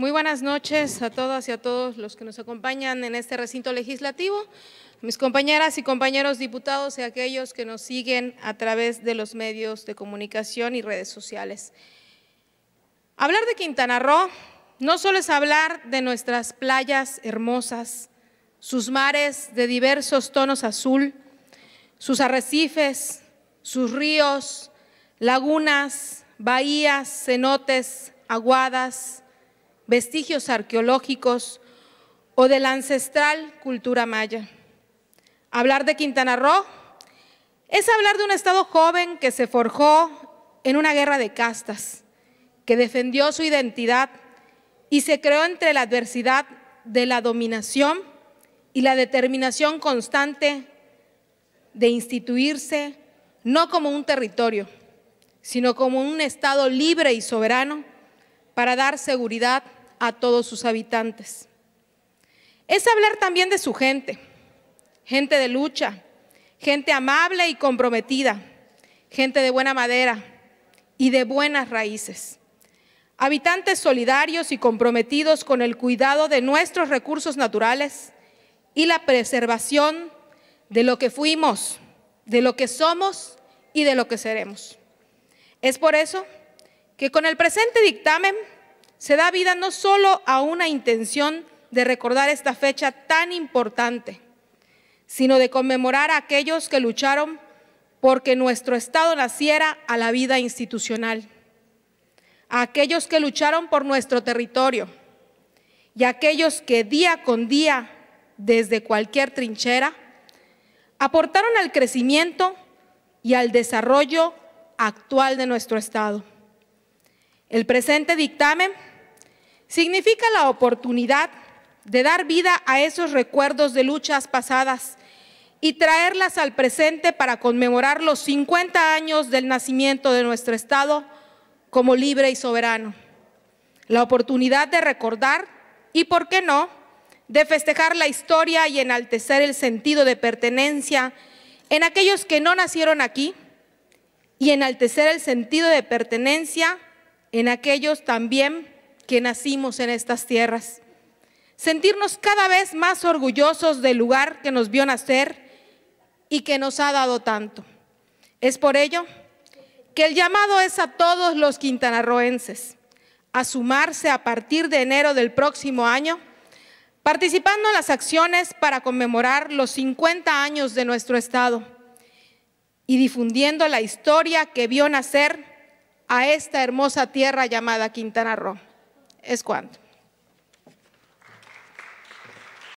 Muy buenas noches a todas y a todos los que nos acompañan en este recinto legislativo, mis compañeras y compañeros diputados y aquellos que nos siguen a través de los medios de comunicación y redes sociales. Hablar de Quintana Roo no solo es hablar de nuestras playas hermosas, sus mares de diversos tonos azul, sus arrecifes, sus ríos, lagunas, bahías, cenotes, aguadas, vestigios arqueológicos o de la ancestral cultura maya. Hablar de Quintana Roo es hablar de un Estado joven que se forjó en una guerra de castas, que defendió su identidad y se creó entre la adversidad de la dominación y la determinación constante de instituirse no como un territorio, sino como un Estado libre y soberano para dar seguridad a todos sus habitantes. Es hablar también de su gente, gente de lucha, gente amable y comprometida, gente de buena madera y de buenas raíces. Habitantes solidarios y comprometidos con el cuidado de nuestros recursos naturales y la preservación de lo que fuimos, de lo que somos y de lo que seremos. Es por eso que con el presente dictamen se da vida no solo a una intención de recordar esta fecha tan importante, sino de conmemorar a aquellos que lucharon porque nuestro Estado naciera a la vida institucional, a aquellos que lucharon por nuestro territorio y a aquellos que día con día, desde cualquier trinchera, aportaron al crecimiento y al desarrollo actual de nuestro Estado. El presente dictamen Significa la oportunidad de dar vida a esos recuerdos de luchas pasadas y traerlas al presente para conmemorar los 50 años del nacimiento de nuestro Estado como libre y soberano. La oportunidad de recordar y, ¿por qué no?, de festejar la historia y enaltecer el sentido de pertenencia en aquellos que no nacieron aquí y enaltecer el sentido de pertenencia en aquellos también que nacimos en estas tierras. Sentirnos cada vez más orgullosos del lugar que nos vio nacer y que nos ha dado tanto. Es por ello que el llamado es a todos los quintanarroenses a sumarse a partir de enero del próximo año, participando en las acciones para conmemorar los 50 años de nuestro Estado y difundiendo la historia que vio nacer a esta hermosa tierra llamada Quintana Roo es cuando.